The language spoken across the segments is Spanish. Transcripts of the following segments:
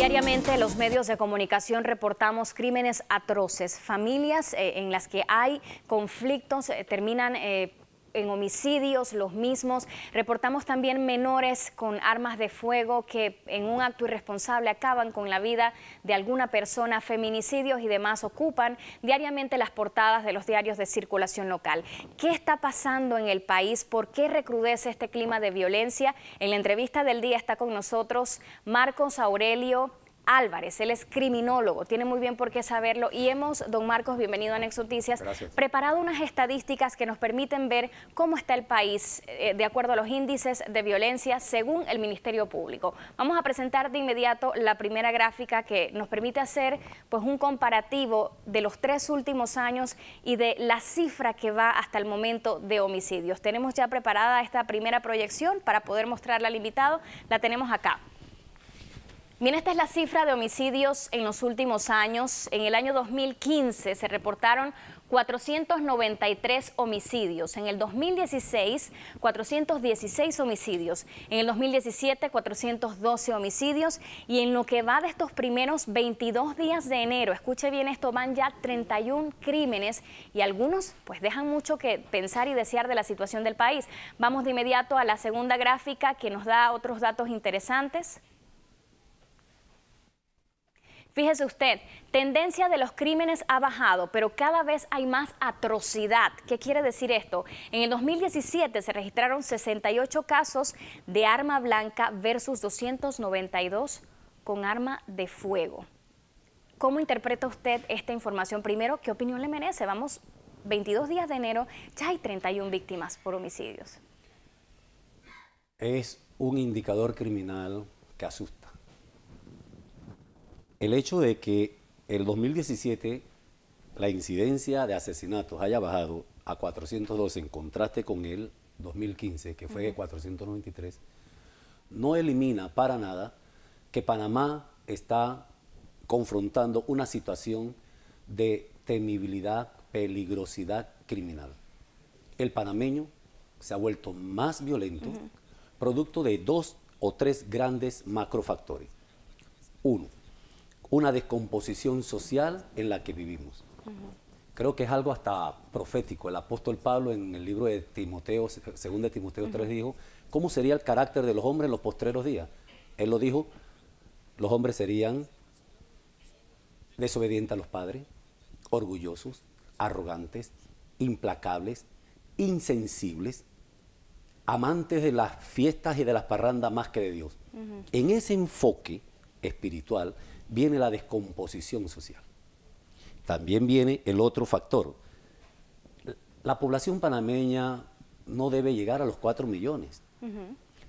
diariamente los medios de comunicación reportamos crímenes atroces, familias eh, en las que hay conflictos, eh, terminan eh, en homicidios, los mismos. Reportamos también menores con armas de fuego que en un acto irresponsable acaban con la vida de alguna persona, feminicidios y demás ocupan diariamente las portadas de los diarios de circulación local. ¿Qué está pasando en el país? ¿Por qué recrudece este clima de violencia? En la entrevista del día está con nosotros Marcos Aurelio Álvarez. Él es criminólogo, tiene muy bien por qué saberlo. Y hemos, don Marcos, bienvenido a Nexoticias, Noticias, preparado unas estadísticas que nos permiten ver cómo está el país eh, de acuerdo a los índices de violencia según el Ministerio Público. Vamos a presentar de inmediato la primera gráfica que nos permite hacer pues, un comparativo de los tres últimos años y de la cifra que va hasta el momento de homicidios. Tenemos ya preparada esta primera proyección para poder mostrarla al invitado. La tenemos acá. Bien, esta es la cifra de homicidios en los últimos años. En el año 2015 se reportaron 493 homicidios, en el 2016 416 homicidios, en el 2017 412 homicidios y en lo que va de estos primeros 22 días de enero, escuche bien esto, van ya 31 crímenes y algunos pues dejan mucho que pensar y desear de la situación del país. Vamos de inmediato a la segunda gráfica que nos da otros datos interesantes. Fíjese usted, tendencia de los crímenes ha bajado, pero cada vez hay más atrocidad. ¿Qué quiere decir esto? En el 2017 se registraron 68 casos de arma blanca versus 292 con arma de fuego. ¿Cómo interpreta usted esta información? Primero, ¿qué opinión le merece? Vamos, 22 días de enero, ya hay 31 víctimas por homicidios. Es un indicador criminal que asusta el hecho de que el 2017 la incidencia de asesinatos haya bajado a 412 en contraste con el 2015, que fue de 493, no elimina para nada que Panamá está confrontando una situación de temibilidad, peligrosidad criminal. El panameño se ha vuelto más violento, producto de dos o tres grandes macrofactores. Uno, una descomposición social en la que vivimos. Creo que es algo hasta profético. El apóstol Pablo en el libro de Timoteo, 2 de Timoteo 3, dijo, ¿cómo sería el carácter de los hombres en los postreros días? Él lo dijo, los hombres serían desobedientes a los padres, orgullosos, arrogantes, implacables, insensibles, amantes de las fiestas y de las parrandas más que de Dios. En ese enfoque espiritual viene la descomposición social. También viene el otro factor. La población panameña no debe llegar a los 4 millones,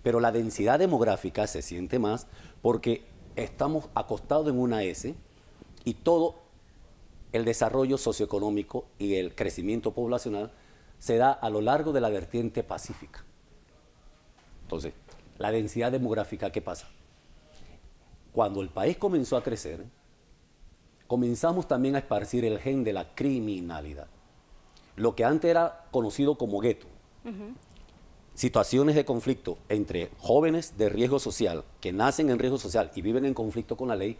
pero la densidad demográfica se siente más porque estamos acostados en una S y todo el desarrollo socioeconómico y el crecimiento poblacional se da a lo largo de la vertiente pacífica. Entonces, la densidad demográfica, ¿qué pasa? cuando el país comenzó a crecer, comenzamos también a esparcir el gen de la criminalidad. Lo que antes era conocido como gueto. Situaciones de conflicto entre jóvenes de riesgo social, que nacen en riesgo social y viven en conflicto con la ley,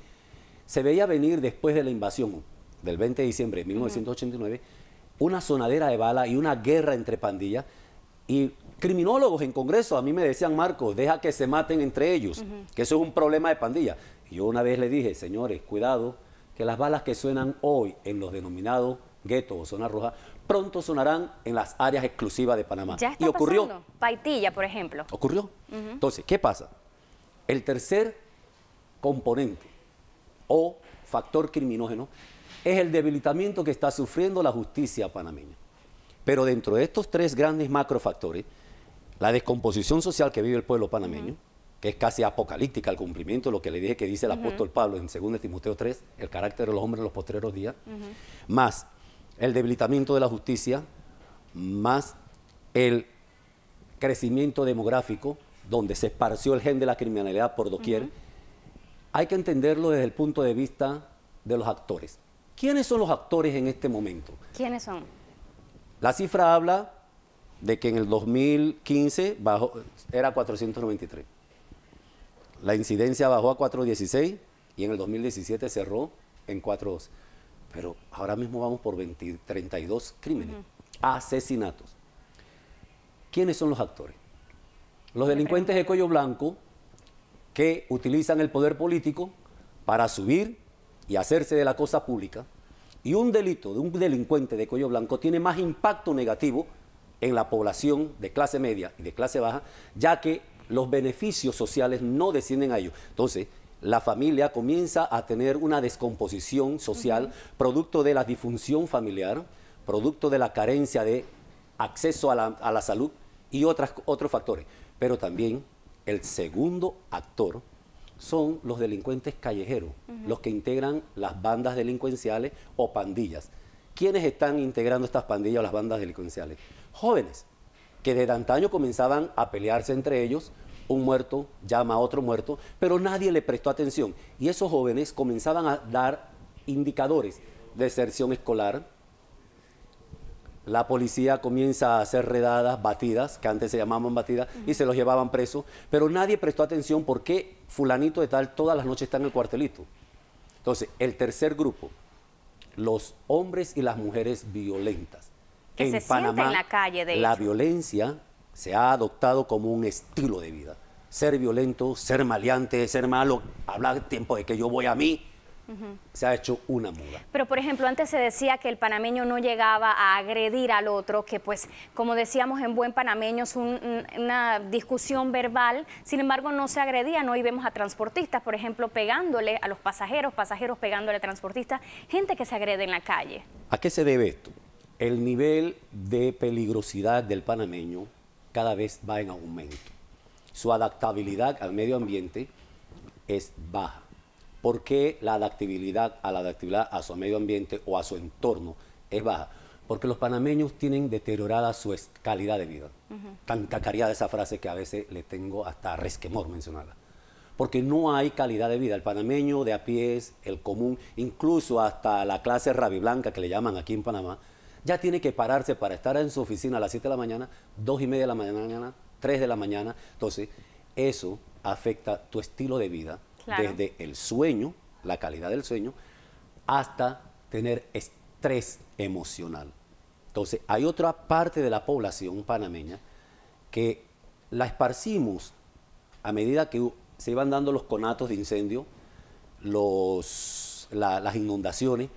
se veía venir después de la invasión del 20 de diciembre de 1989, una sonadera de bala y una guerra entre pandillas, y Criminólogos en Congreso a mí me decían, Marcos, deja que se maten entre ellos, que eso es un problema de pandilla. Y yo una vez le dije, señores, cuidado, que las balas que suenan hoy en los denominados guetos o zonas roja, pronto sonarán en las áreas exclusivas de Panamá. Ya y ocurrió. Paitilla, por ejemplo. Ocurrió. Entonces, ¿qué pasa? El tercer componente o factor criminógeno es el debilitamiento que está sufriendo la justicia panameña. Pero dentro de estos tres grandes macrofactores, la descomposición social que vive el pueblo panameño, que es casi apocalíptica al cumplimiento de lo que le dije que dice el apóstol Pablo en 2 Timoteo 3, el carácter de los hombres en los postreros días, más el debilitamiento de la justicia, más el crecimiento demográfico, donde se esparció el gen de la criminalidad por doquier, hay que entenderlo desde el punto de vista de los actores. ¿Quiénes son los actores en este momento? ¿Quiénes son? La cifra habla de que en el 2015 bajó, era 493. La incidencia bajó a 416 y en el 2017 cerró en 412. Pero ahora mismo vamos por 32 crímenes, asesinatos. ¿Quiénes son los actores? Los delincuentes de cuello blanco que utilizan el poder político para subir y hacerse de la cosa pública. Y un delito de un delincuente de cuello blanco tiene más impacto negativo en la población de clase media y de clase baja, ya que los beneficios sociales no descienden a ellos. Entonces, la familia comienza a tener una descomposición social producto de la disfunción familiar, producto de la carencia de acceso a la, salud y otros factores. Pero también el segundo actor son los delincuentes callejeros, los que integran las bandas delincuenciales o pandillas. ¿quiénes están integrando estas pandillas o las bandas delincuenciales? Jóvenes, que desde antaño comenzaban a pelearse entre ellos, un muerto llama a otro muerto, pero nadie le prestó atención. Y esos jóvenes comenzaban a dar indicadores, de deserción escolar, la policía comienza a hacer redadas, batidas, que antes se llamaban batidas, y se los llevaban presos, pero nadie prestó atención por qué fulanito de tal todas las noches está en el cuartelito. Entonces, el tercer grupo, los hombres y las mujeres violentas. en Panamá, la calle, La violencia se ha adoptado como un estilo de vida. Ser violento, ser maleante, ser malo, hablar tiempo de que yo voy a mí, se ha hecho una muda. Pero, por ejemplo, antes se decía que el panameño no llegaba a agredir al otro, que pues, como decíamos en buen panameño, es una discusión verbal, sin embargo, no se agredía. no vemos a transportistas, por ejemplo, pegándole a los pasajeros, pasajeros pegándole a transportistas, gente que se agrede en la calle. ¿A qué se debe esto? El nivel de peligrosidad del panameño cada vez va en aumento. Su adaptabilidad al medio ambiente es baja. ¿Por qué la adaptabilidad a la adaptabilidad a su medio ambiente o a su entorno es baja? Porque los panameños tienen deteriorada su calidad de vida. Tanta -huh. esa frase que a veces le tengo hasta resquemor mencionarla. Porque no hay calidad de vida. El panameño de a pies, el común, incluso hasta la clase rabiblanca que le llaman aquí en Panamá, ya tiene que pararse para estar en su oficina a las 7 de la mañana, 2 y media de la mañana, 3 de la mañana. Entonces, eso afecta tu estilo de vida, desde el sueño, la calidad del sueño, hasta tener estrés emocional. Entonces, hay otra parte de la población panameña que la esparcimos a medida que se iban dando los conatos de incendio, los, las inundaciones,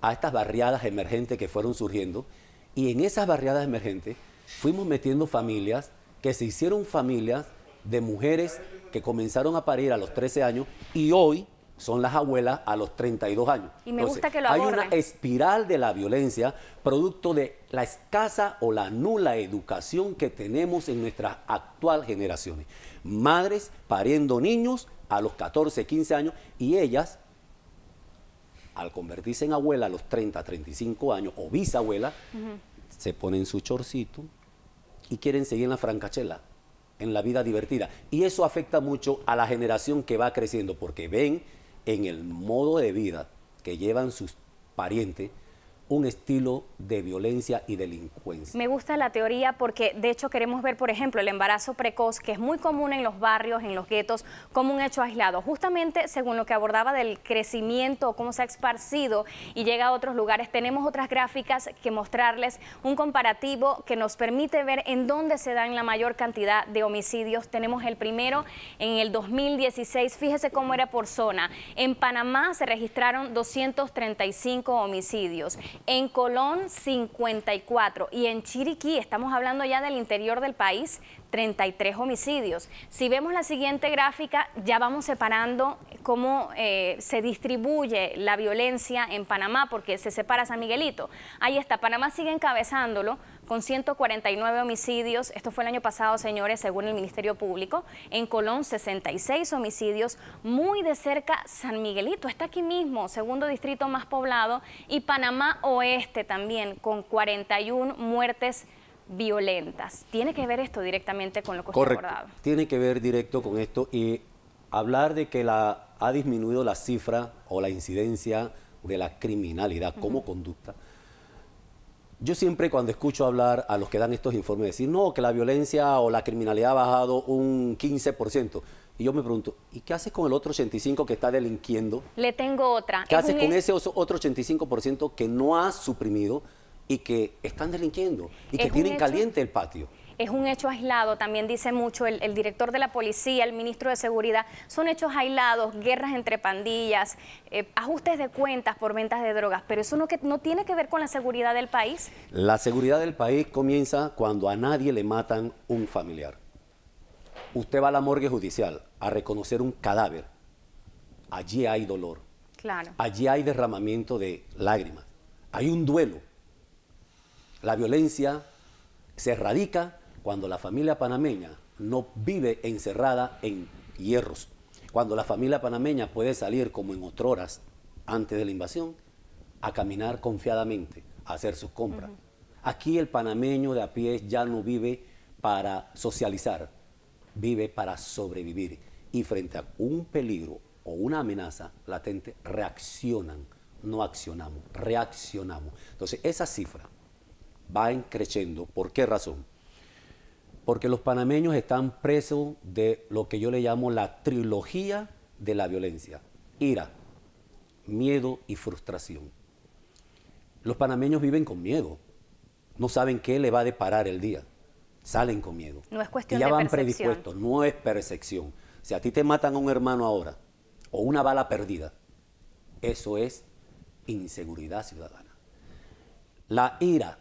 a estas barriadas emergentes que fueron surgiendo. Y en esas barriadas emergentes fuimos metiendo familias que se hicieron familias de mujeres que comenzaron a parir a los 13 años y hoy son las abuelas a los 32 años. Y me gusta que lo Hay una espiral de la violencia producto de la escasa o la nula educación que tenemos en nuestras actual generaciones. Madres pariendo niños a los 14, 15 años y ellas al convertirse en abuela a los 30, 35 años o bisabuela, se ponen su chorcito y quieren seguir en la francachela en la vida divertida. Y eso afecta mucho a la generación que va creciendo, porque ven en el modo de vida que llevan sus parientes, un estilo de violencia y delincuencia. Me gusta la teoría porque de hecho queremos ver, por ejemplo, el embarazo precoz, que es muy común en los barrios, en los guetos, como un hecho aislado. Justamente según lo que abordaba del crecimiento, cómo se ha esparcido y llega a otros lugares, tenemos otras gráficas que mostrarles, un comparativo que nos permite ver en dónde se dan la mayor cantidad de homicidios. Tenemos el primero en el 2016, fíjese cómo era por zona. En Panamá se registraron 235 homicidios en Colón 54 y en Chiriquí, estamos hablando ya del interior del país, 33 homicidios. Si vemos la siguiente gráfica, ya vamos separando cómo eh, se distribuye la violencia en Panamá, porque se separa San Miguelito. Ahí está, Panamá sigue encabezándolo con 149 homicidios. Esto fue el año pasado, señores, según el Ministerio Público. En Colón, 66 homicidios. Muy de cerca, San Miguelito está aquí mismo, segundo distrito más poblado. Y Panamá Oeste también, con 41 muertes violentas. ¿Tiene que ver esto directamente con lo que Correcto. Tiene que ver directo con esto y hablar de que la, ha disminuido la cifra o la incidencia de la criminalidad como conducta yo siempre cuando escucho hablar a los que dan estos informes decir, no, que la violencia o la criminalidad ha bajado un 15%. Y yo me pregunto, ¿y qué haces con el otro 85% que está delinquiendo? Le tengo otra. ¿Qué haces con ese otro 85% que no ha suprimido y que están delinquiendo y que tienen caliente el patio? es un hecho aislado, también dice mucho el, director de la policía, el ministro de Seguridad, son hechos aislados, guerras entre pandillas, eh, ajustes de cuentas por ventas de drogas, pero eso no, que, no tiene que ver con la seguridad del país. La seguridad del país comienza cuando a nadie le matan un familiar. Usted va a la morgue judicial a reconocer un cadáver. Allí hay dolor. Claro. Allí hay derramamiento de lágrimas. Hay un duelo. La violencia se erradica cuando la familia panameña no vive encerrada en hierros, cuando la familia panameña puede salir como en otras horas antes de la invasión, a caminar confiadamente, a hacer sus compras. Aquí el panameño de a pie ya no vive para socializar, vive para sobrevivir. Y frente a un peligro o una amenaza latente, reaccionan, no accionamos, reaccionamos. Entonces, esa cifra va creciendo. ¿Por qué razón? porque los panameños están presos de lo que yo le llamo la trilogía de la violencia, ira, miedo y frustración. Los panameños viven con miedo, no saben qué le va a deparar el día, salen con miedo. No es cuestión ya van predispuestos, no es percepción. Si a ti te matan a un hermano ahora o una bala perdida, eso es inseguridad ciudadana. La ira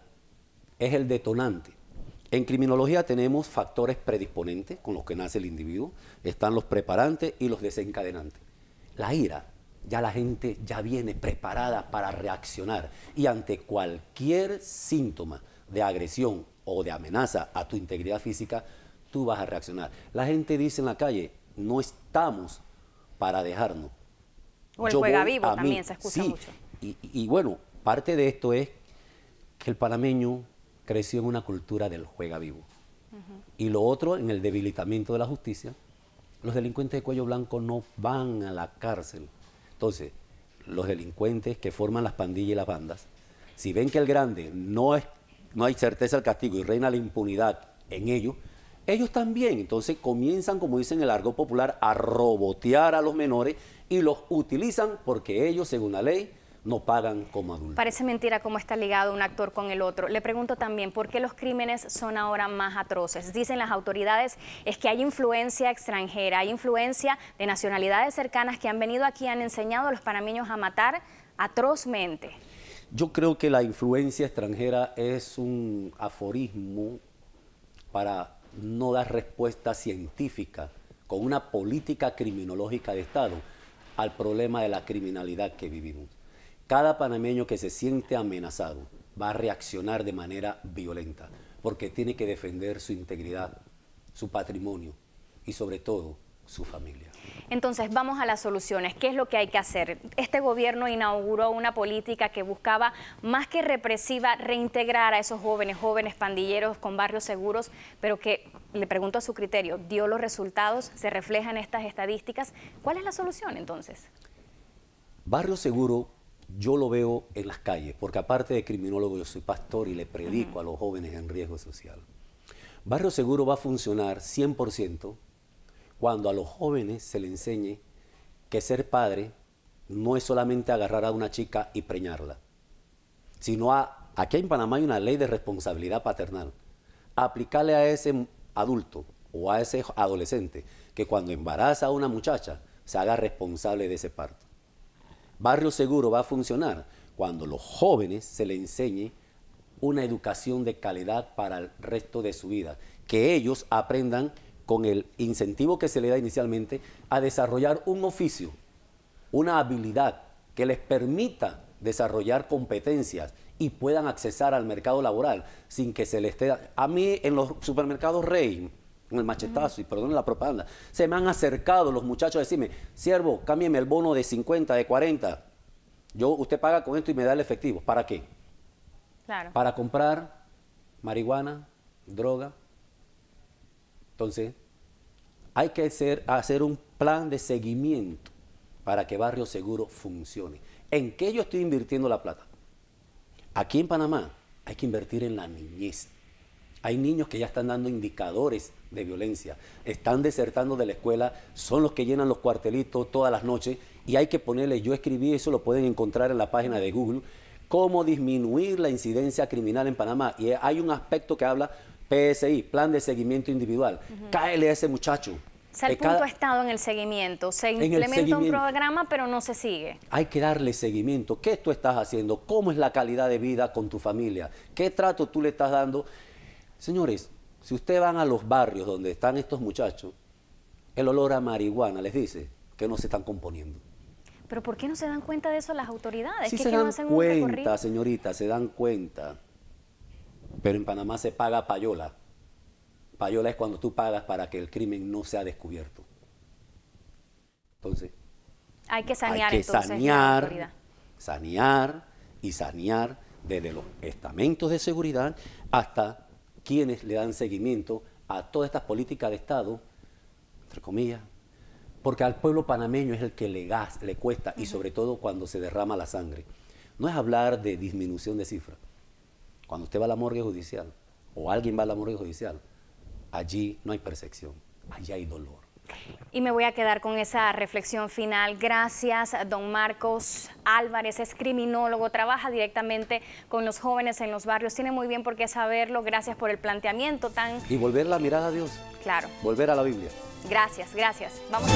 es el detonante en criminología tenemos factores predisponentes con los que nace el individuo, están los preparantes y los desencadenantes. La ira, ya la gente ya viene preparada para reaccionar y ante cualquier síntoma de agresión o de amenaza a tu integridad física, tú vas a reaccionar. La gente dice en la calle, no estamos para dejarnos. O el juega vivo también se escucha mucho. Y, y bueno, parte de esto es que el panameño creció en una cultura del juega vivo. Y lo otro, en el debilitamiento de la justicia, los delincuentes de cuello blanco no van a la cárcel. Entonces, los delincuentes que forman las pandillas y las bandas, si ven que el grande no, no hay certeza del castigo y reina la impunidad en ellos, ellos también, entonces comienzan, como dicen el argot popular, a robotear a los menores y los utilizan porque ellos, según la ley, no pagan como adultos. Parece mentira cómo está ligado un actor con el otro. Le pregunto también, ¿por qué los crímenes son ahora más atroces? Dicen las autoridades es que hay influencia extranjera, hay influencia de nacionalidades cercanas que han venido aquí, han enseñado a los panameños a matar atrozmente. Yo creo que la influencia extranjera es un aforismo para no dar respuesta científica con una política criminológica de Estado al problema de la criminalidad que vivimos cada panameño que se siente amenazado va a reaccionar de manera violenta, porque tiene que defender su integridad, su patrimonio y sobre todo su familia. Entonces, vamos a las soluciones. ¿Qué es lo que hay que hacer? Este gobierno inauguró una política que buscaba, más que represiva, reintegrar a esos jóvenes, jóvenes pandilleros con barrios seguros, pero que, le pregunto a su criterio, dio los resultados, se reflejan estas estadísticas. ¿Cuál es la solución entonces? Barrio Seguro yo lo veo en las calles, porque aparte de criminólogo, yo soy pastor y le predico a los jóvenes en riesgo social. Barrio Seguro va a funcionar 100% cuando a los jóvenes se le enseñe que ser padre no es solamente agarrar a una chica y preñarla, sino a, aquí en Panamá hay una ley de responsabilidad paternal, aplicarle a ese adulto o a ese adolescente que cuando embaraza a una muchacha se haga responsable de ese parto. Barrio Seguro va a funcionar cuando los jóvenes se les enseñe una educación de calidad para el resto de su vida, que ellos aprendan con el incentivo que se le da inicialmente a desarrollar un oficio, una habilidad que les permita desarrollar competencias y puedan accesar al mercado laboral sin que se les esté... A mí en los supermercados Rey, con el machetazo, y perdón la propaganda, se me han acercado los muchachos a decirme, siervo, cámbiame el bono de 50, de 40. Yo, usted paga con esto y me da el efectivo. ¿Para qué? Para comprar marihuana, droga. Entonces, hay que hacer, hacer un plan de seguimiento para que Barrio Seguro funcione. ¿En qué yo estoy invirtiendo la plata? Aquí en Panamá hay que invertir en la niñez. Hay niños que ya están dando indicadores de violencia. Están desertando de la escuela, son los que llenan los cuartelitos todas las noches y hay que ponerle, yo escribí eso, lo pueden encontrar en la página de Google, cómo disminuir la incidencia criminal en Panamá. Y hay un aspecto que habla PSI, Plan de Seguimiento Individual. Cáele a ese muchacho. se el punto ha estado en el seguimiento. Se implementa un programa, pero no se sigue. Hay que darle seguimiento. ¿Qué tú estás haciendo? ¿Cómo es la calidad de vida con tu familia? ¿Qué trato tú le estás dando? Señores, si usted van a los barrios donde están estos muchachos, el olor a marihuana les dice que no se están componiendo. Pero ¿por qué no se dan cuenta de eso las autoridades? Sí se dan cuenta, señorita, se dan cuenta. Pero en Panamá se paga payola. Payola es cuando tú pagas para que el crimen no sea descubierto. Entonces, hay que sanear, hay que sanear, sanear y sanear desde los estamentos de seguridad hasta quienes le dan seguimiento a todas estas políticas de Estado, entre comillas, porque al pueblo panameño es el que le, gas, le cuesta y sobre todo cuando se derrama la sangre. No es hablar de disminución de cifras. Cuando usted va a la morgue judicial o alguien va a la morgue judicial, allí no hay percepción, allí hay dolor. Y me voy a quedar con esa reflexión final. Gracias, don Marcos Álvarez, es criminólogo, trabaja directamente con los jóvenes en los barrios, tiene muy bien por qué saberlo. Gracias por el planteamiento tan... Y volver la mirada a Dios. Claro. Volver a la Biblia. Gracias, gracias. Vamos.